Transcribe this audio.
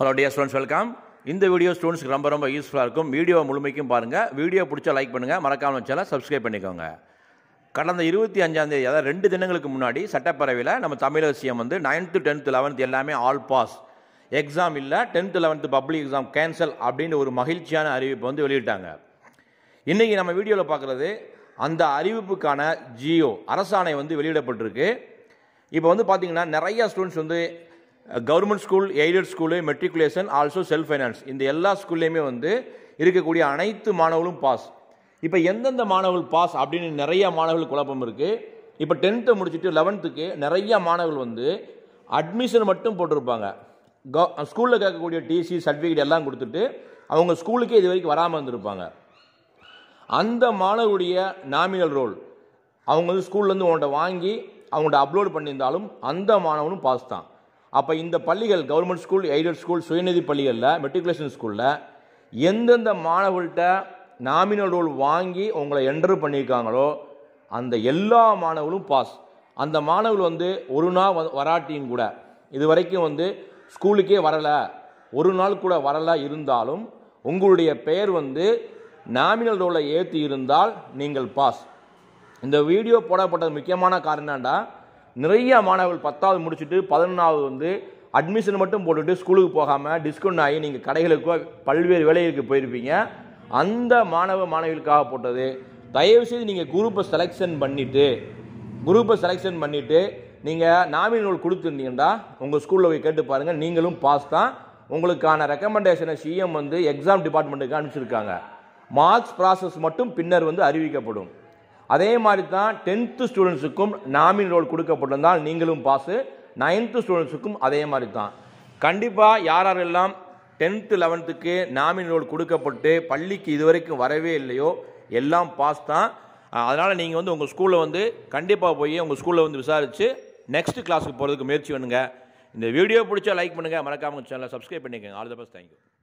hello dear students welcome இந்த video ஸ்டூடெண்ட்ஸ்க்கு ரொம்ப ரொம்ப யூஸ்ஃபுல்லாக இருக்கும் வீடியோ முழுமைக்கும் பாருங்கள் வீடியோ பிடிச்சா லைக் பண்ணுங்கள் மறக்காமல் வச்சால சப்ஸ்கிரைப் பண்ணிக்கோங்க கடந்த இருபத்தி அஞ்சாந்தேதி அதாவது ரெண்டு தினங்களுக்கு முன்னாடி சட்டப்பேரவையில் நம்ம தமிழரசியம் வந்து நைன்த்து டென்த்து லெவன்த்து எல்லாமே ஆல் பாஸ் எக்ஸாம் இல்லை tenth eleventh public exam cancel அப்படின்ற ஒரு மகிழ்ச்சியான அறிவிப்பு வந்து வெளியிட்டாங்க இன்றைக்கி நம்ம வீடியோவில் பார்க்குறது அந்த அறிவிப்புக்கான ஜியோ அரசாணை வந்து வெளியிடப்பட்டிருக்கு இப்போ வந்து பார்த்திங்கன்னா நிறையா ஸ்டூடெண்ட்ஸ் வந்து government school aided school matriculation also self finance இந்த எல்லா ஸ்கூல்லையுமே வந்து இருக்கக்கூடிய அனைத்து மாணவர்களும் பாஸ் இப்போ எந்தெந்த மாணவர்கள் பாஸ் அப்படின்னு நிறைய மாணவர்கள் குழப்பம் இருக்குது இப்போ டென்த்தை முடிச்சுட்டு லெவன்த்துக்கு நிறைய மாணவர்கள் வந்து அட்மிஷன் மட்டும் போட்டிருப்பாங்க கோ ஸ்கூலில் கேட்கக்கூடிய டிசி சர்டிஃபிகேட் எல்லாம் கொடுத்துட்டு அவங்க ஸ்கூலுக்கே இது வரைக்கும் வராமல் இருந்திருப்பாங்க அந்த மாணவருடைய நாமினல் ரோல் அவங்க வந்து ஸ்கூல்லேருந்து உங்கள்கிட்ட வாங்கி அவங்கள்ட்ட அப்லோடு பண்ணியிருந்தாலும் அந்த மாணவனும் பாஸ் தான் அப்போ இந்த பள்ளிகள் கவர்மெண்ட் ஸ்கூல் எய்டட் ஸ்கூல் சுயநிதி பள்ளிகளில் மெட்ரிகுலேஷன் ஸ்கூலில் எந்தெந்த மாணவர்கள்ட்ட நாமினல் ரோல் வாங்கி உங்களை என்ட்ரு பண்ணியிருக்காங்களோ அந்த எல்லா மாணவர்களும் பாஸ் அந்த மாணவர்கள் வந்து ஒரு நாள் வராட்டியும் கூட இது வரைக்கும் வந்து ஸ்கூலுக்கே வரலை ஒரு நாள் கூட வரலை இருந்தாலும் உங்களுடைய பெயர் வந்து நாமினல் ரோலை ஏற்றி இருந்தால் நீங்கள் பாஸ் இந்த வீடியோ போடப்பட்டது முக்கியமான காரணம் என்னென்னா நிறைய மாணவர்கள் பத்தாவது முடிச்சுட்டு பதினொன்றாவது வந்து அட்மிஷன் மட்டும் போட்டுட்டு ஸ்கூலுக்கு போகாமல் டிஸ்கவுண்ட் ஆகி நீங்கள் கடைகளுக்கோ பல்வேறு வேலைகளுக்கு போயிருப்பீங்க அந்த மாணவ மாணவிகளுக்காக போட்டது தயவுசெய்து நீங்கள் குரூப்பை செலெக்ஷன் பண்ணிவிட்டு குரூப்பை செலெக்ஷன் பண்ணிவிட்டு நீங்கள் நூல் கொடுத்துருந்தீங்கன்னா உங்கள் ஸ்கூலில் போய் கேட்டு பாருங்கள் நீங்களும் பாஸ் தான் உங்களுக்கான ரெக்கமெண்டேஷனை சிஎம் வந்து எக்ஸாம் டிபார்ட்மெண்ட்டுக்கு அனுப்பிச்சிருக்காங்க மார்க்ஸ் ப்ராசஸ் மட்டும் பின்னர் வந்து அறிவிக்கப்படும் அதே மாதிரி தான் டென்த்து ஸ்டூடெண்ட்ஸுக்கும் நாமின் ரோல் கொடுக்கப்பட்டிருந்தால் நீங்களும் பாஸு நைன்த்து ஸ்டூடெண்ட்ஸுக்கும் அதே மாதிரி தான் கண்டிப்பாக யார் யாரெல்லாம் டென்த்து லெவன்த்துக்கு நாமின் ரோல் கொடுக்கப்பட்டு பள்ளிக்கு இது வரைக்கும் வரவே இல்லையோ எல்லாம் பாஸ் தான் அதனால் நீங்கள் வந்து உங்கள் ஸ்கூலில் வந்து கண்டிப்பாக போய் உங்கள் ஸ்கூலில் வந்து விசாரித்து நெக்ஸ்ட் கிளாஸுக்கு போகிறதுக்கு முயற்சி பண்ணுங்கள் இந்த வீடியோ பிடிச்சா லைக் பண்ணுங்கள் மறக்காமல் சேனலை சப்ஸ்கிரைப் பண்ணிக்கோங்க ஆல் த பெஸ்ட் தேங்க்யூ